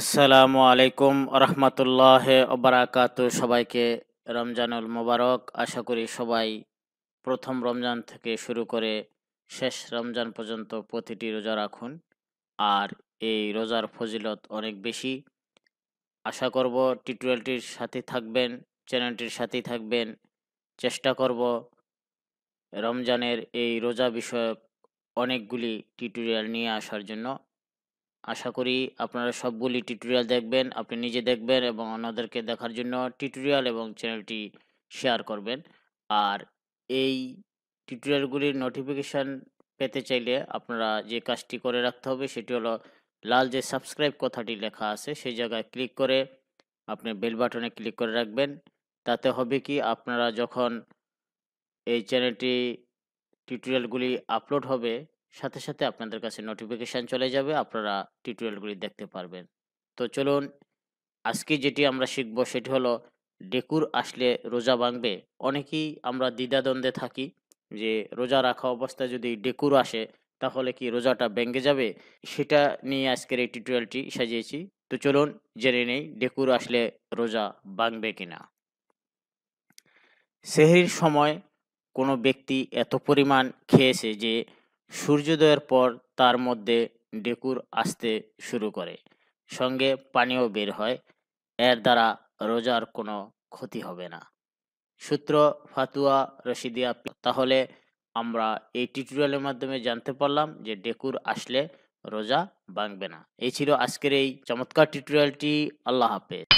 আসসালামু আলাইকুম রহমতুল্লাহ অবরাকাত সবাইকে রমজানুল মোবারক আশা করি সবাই প্রথম রমজান থেকে শুরু করে শেষ রমজান পর্যন্ত প্রতিটি রোজা রাখুন আর এই রোজার ফজিলত অনেক বেশি আশা করব টিউটোরিয়ালটির সাথে থাকবেন চ্যানেলটির সাথেই থাকবেন চেষ্টা করব রমজানের এই রোজা বিষয়ক অনেকগুলি টিউটোরিয়াল নিয়ে আসার জন্য আশা করি আপনারা সবগুলি টিউটোরিয়াল দেখবেন আপনি নিজে দেখবেন এবং অন্যদেরকে দেখার জন্য টিউটোরিয়াল এবং চ্যানেলটি শেয়ার করবেন আর এই টিউটোরিয়ালগুলির নোটিফিকেশান পেতে চাইলে আপনারা যে কাজটি করে রাখতে হবে সেটি হলো লাল যে সাবস্ক্রাইব কথাটি লেখা আছে সেই জায়গায় ক্লিক করে আপনি বেল বাটনে ক্লিক করে রাখবেন তাতে হবে কি আপনারা যখন এই চ্যানেলটি টিউটোরিয়ালগুলি আপলোড হবে সাথে সাথে আপনাদের কাছে নোটিফিকেশান চলে যাবে আপনারা টিউটোরিয়ালগুলি দেখতে পারবেন তো চলুন আজকে যেটি আমরা শিখব সেটি হলো ডেকুর আসলে রোজা ভাঙবে অনেকেই আমরা দ্বিধাদ্বন্দ্বে থাকি যে রোজা রাখা অবস্থায় যদি ডেকুর আসে তাহলে কি রোজাটা ভেঙে যাবে সেটা নিয়ে আজকের এই টিউটোরিয়ালটি সাজিয়েছি তো চলুন জেনে নেই ডেকুর আসলে রোজা ভাঙবে কিনা সেহরির সময় কোনো ব্যক্তি এত পরিমাণ খেয়েছে যে সূর্যোদয়ের পর তার মধ্যে ডেকুর আসতে শুরু করে সঙ্গে পানিও বের হয় এর দ্বারা রোজার কোনো ক্ষতি হবে না সূত্র ফাতুয়া রশিদিয়া তাহলে আমরা এই টিউটোরিয়ালের মাধ্যমে জানতে পারলাম যে ডেকুর আসলে রোজা ভাঙবে না এই ছিল আজকের এই চমৎকার টিউটোরিয়ালটি আল্লাহ হাফেজ